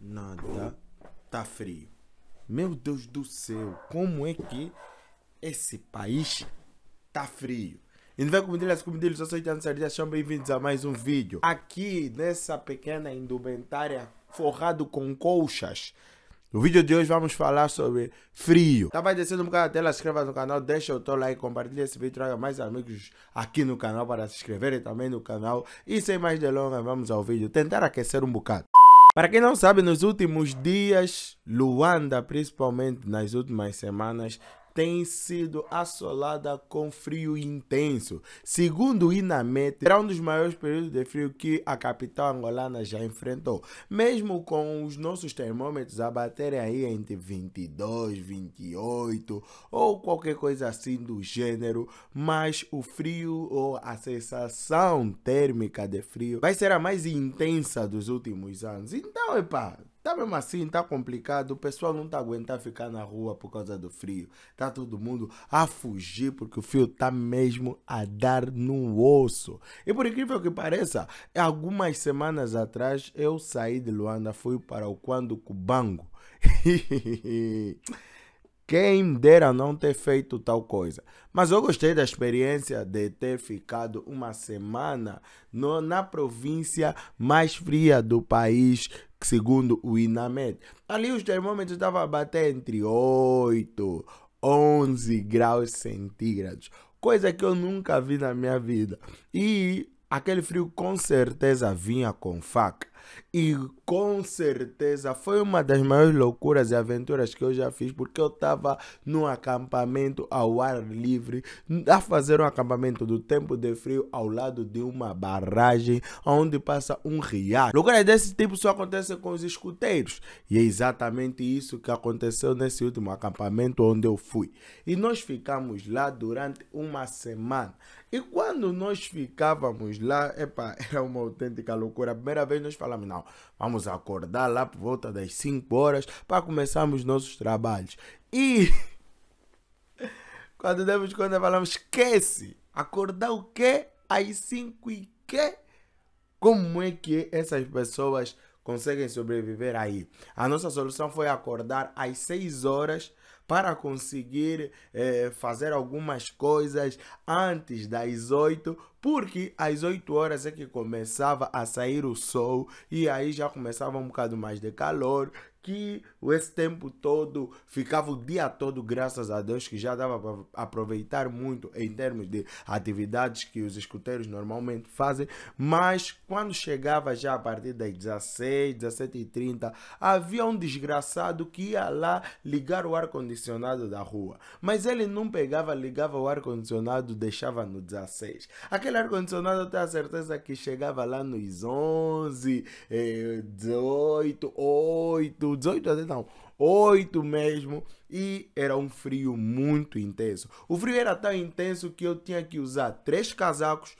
nada tá frio. Meu Deus do céu, como é que esse país tá frio? E não vai comer as comidas, eu sou o Sardinha, sejam bem-vindos a mais um vídeo. Aqui nessa pequena indumentária forrado com colchas. No vídeo de hoje vamos falar sobre frio. Tá vai descendo um bocado a tela, se inscreva no canal, deixa o teu like, compartilha esse vídeo, traga mais amigos aqui no canal para se inscreverem também no canal. E sem mais delongas, vamos ao vídeo tentar aquecer um bocado. Para quem não sabe, nos últimos dias, Luanda, principalmente nas últimas semanas, tem sido assolada com frio intenso. Segundo o INAMET, será um dos maiores períodos de frio que a capital angolana já enfrentou. Mesmo com os nossos termômetros a baterem aí entre 22, 28 ou qualquer coisa assim do gênero, mas o frio ou a sensação térmica de frio vai ser a mais intensa dos últimos anos. Então, epa, Tá mesmo assim, tá complicado. O pessoal não tá aguentando ficar na rua por causa do frio. Tá todo mundo a fugir porque o frio tá mesmo a dar no osso. E por incrível que pareça, algumas semanas atrás eu saí de Luanda, fui para o Quando Cubango. Quem dera não ter feito tal coisa. Mas eu gostei da experiência de ter ficado uma semana no, na província mais fria do país, segundo o INAMED. Ali os termômetros estavam a bater entre 8, 11 graus centígrados. Coisa que eu nunca vi na minha vida. E aquele frio com certeza vinha com faca. E com certeza foi uma das maiores loucuras e aventuras que eu já fiz, porque eu estava num acampamento ao ar livre, a fazer um acampamento do tempo de frio ao lado de uma barragem onde passa um riacho. Lugares desse tipo só acontecem com os escuteiros. E é exatamente isso que aconteceu nesse último acampamento onde eu fui. E nós ficamos lá durante uma semana. E quando nós ficávamos lá, epa, era uma autêntica loucura. A primeira vez nós falamos vamos acordar lá por volta das 5 horas para começarmos nossos trabalhos. E quando demos quando falamos, esquece, acordar o quê? Às 5 e quê? Como é que essas pessoas conseguem sobreviver aí? A nossa solução foi acordar às 6 horas para conseguir eh, fazer algumas coisas antes das 8 porque às 8 horas é que começava a sair o sol e aí já começava um bocado mais de calor, que esse tempo todo ficava o dia todo, graças a Deus, que já dava para aproveitar muito em termos de atividades que os escuteiros normalmente fazem, mas quando chegava já a partir das 16, 17h30, havia um desgraçado que ia lá ligar o ar-condicionado da rua, mas ele não pegava, ligava o ar-condicionado, deixava no 16. Aquele aquele ar-condicionado eu tenho a certeza que chegava lá nos 11, eh, 18, 8, 18 até não, 8 mesmo, e era um frio muito intenso. O frio era tão intenso que eu tinha que usar três casacos,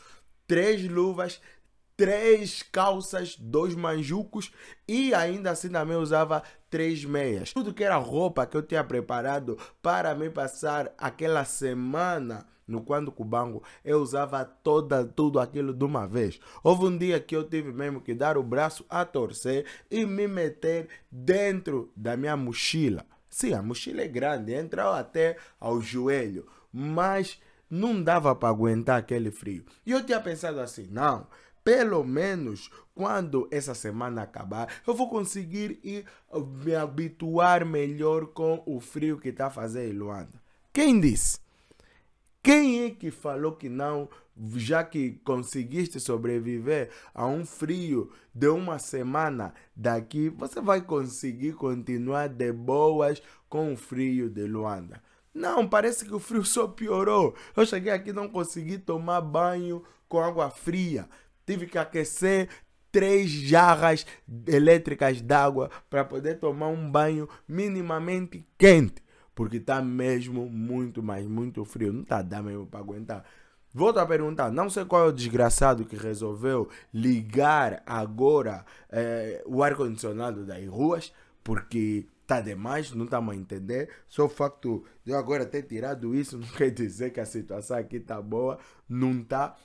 três luvas, três calças, dois manjucos e ainda assim também usava três meias. Tudo que era roupa que eu tinha preparado para me passar aquela semana no quando Cubango, eu usava toda, tudo aquilo de uma vez. Houve um dia que eu tive mesmo que dar o braço a torcer e me meter dentro da minha mochila. Sim, a mochila é grande, entra até ao joelho, mas não dava para aguentar aquele frio. E eu tinha pensado assim, não, pelo menos quando essa semana acabar, eu vou conseguir ir eh, me habituar melhor com o frio que está fazendo em Luanda. Quem disse? Quem é que falou que não, já que conseguiste sobreviver a um frio de uma semana daqui, você vai conseguir continuar de boas com o frio de Luanda? Não, parece que o frio só piorou. Eu cheguei aqui não consegui tomar banho com água fria. Tive que aquecer três jarras elétricas d'água para poder tomar um banho minimamente quente. Porque tá mesmo muito, mas muito frio. Não tá dá mesmo para aguentar. Volto a perguntar, não sei qual é o desgraçado que resolveu ligar agora eh, o ar-condicionado das ruas, porque tá demais, não tá a entender. Só o facto de eu agora ter tirado isso não quer dizer que a situação aqui tá boa, não tá.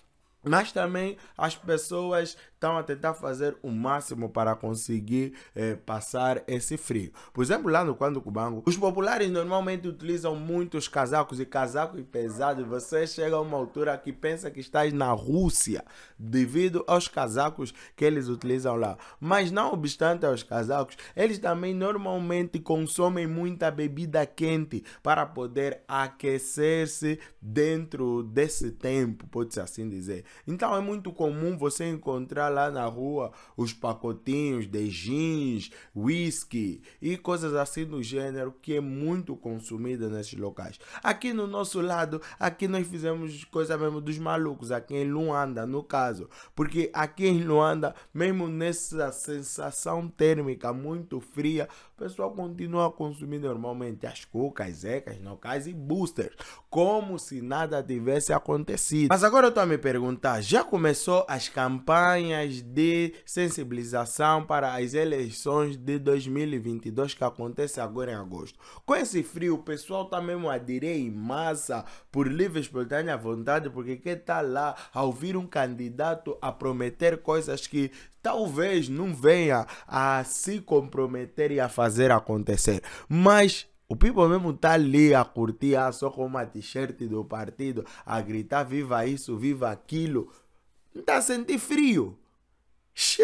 Mas também as pessoas estão a tentar fazer o máximo para conseguir eh, passar esse frio. Por exemplo, lá no Quando Cubango, os populares normalmente utilizam muitos casacos e casacos pesados. Você chega a uma altura que pensa que estás na Rússia devido aos casacos que eles utilizam lá. Mas não obstante aos casacos, eles também normalmente consomem muita bebida quente para poder aquecer-se dentro desse tempo, pode-se assim dizer. Então é muito comum você encontrar comprar lá na rua os pacotinhos de jeans, whisky e coisas assim do gênero que é muito consumida nesses locais. Aqui no nosso lado, aqui nós fizemos coisa mesmo dos malucos, aqui em Luanda, no caso, porque aqui em Luanda, mesmo nessa sensação térmica muito fria, o pessoal continua a consumir normalmente as cucas, zecas, nocais e boosters, como se nada tivesse acontecido. Mas agora eu estou a me perguntar, já começou as campanhas de sensibilização para as eleições de 2022 que acontece agora em agosto? Com esse frio, o pessoal está mesmo a direi em massa, por livre espontânea vontade, porque quem está lá a ouvir um candidato a prometer coisas que talvez não venha a se comprometer e a fazer acontecer, mas o people mesmo tá ali a curtir, ah, só com uma t-shirt do partido, a gritar viva isso, viva aquilo. Não tá a sentir frio. Xê.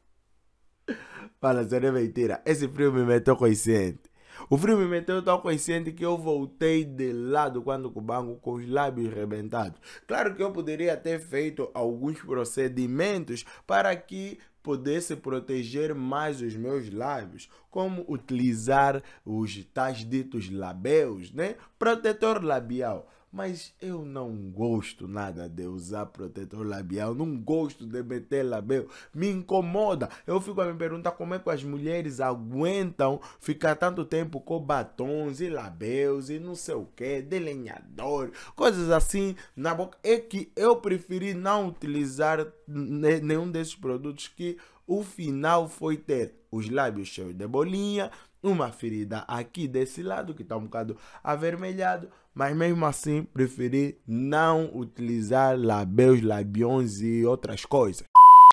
Fala, isso é mentira. Esse frio me meteu consciente. O frio me meteu tão consciente que eu voltei de lado quando o banco com os lábios rebentados. Claro que eu poderia ter feito alguns procedimentos para que pudesse proteger mais os meus lábios, como utilizar os tais ditos labéus, né? Protetor labial. Mas eu não gosto nada de usar protetor labial, não gosto de meter label, me incomoda. Eu fico a me perguntar como é que as mulheres aguentam ficar tanto tempo com batons e labels e não sei o que, delineador, coisas assim na boca. É que eu preferi não utilizar nenhum desses produtos que o final foi ter os lábios cheios de bolinha, uma ferida aqui desse lado que está um bocado avermelhado, mas mesmo assim preferi não utilizar labéus, labiões e outras coisas.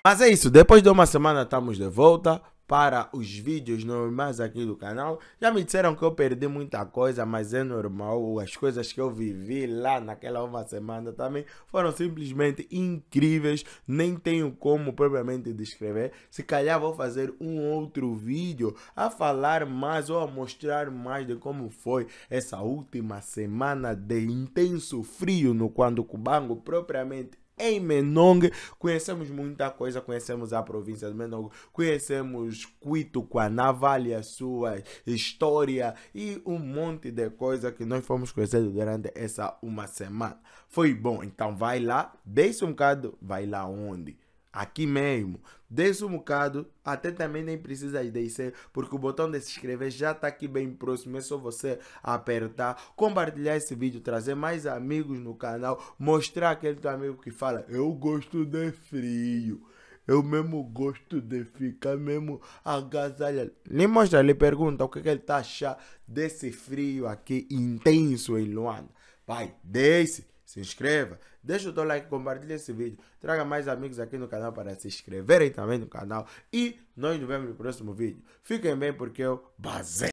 Mas é isso, depois de uma semana estamos de volta para os vídeos normais aqui do canal. Já me disseram que eu perdi muita coisa, mas é normal. As coisas que eu vivi lá naquela uma semana também foram simplesmente incríveis. Nem tenho como propriamente descrever. Se calhar vou fazer um outro vídeo a falar mais ou a mostrar mais de como foi essa última semana de intenso frio no Quando Cubango, propriamente em Menong. Conhecemos muita coisa, conhecemos a província de Menong, conhecemos Quito, a sua história e um monte de coisa que nós fomos conhecendo durante essa uma semana. Foi bom, então vai lá, deixa um bocado, vai lá onde? Aqui mesmo. Desce um bocado, até também nem precisa descer, porque o botão de se inscrever já está aqui bem próximo. É só você apertar, compartilhar esse vídeo, trazer mais amigos no canal, mostrar aquele teu amigo que fala: Eu gosto de frio. Eu mesmo gosto de ficar mesmo agasalhado. Nem mostra, lhe pergunta o que, que ele tá achando desse frio aqui intenso em Luanda. Vai, desce se inscreva, deixa o teu like, compartilha esse vídeo, traga mais amigos aqui no canal para se inscreverem também no canal e nós nos vemos no próximo vídeo. Fiquem bem porque eu basei.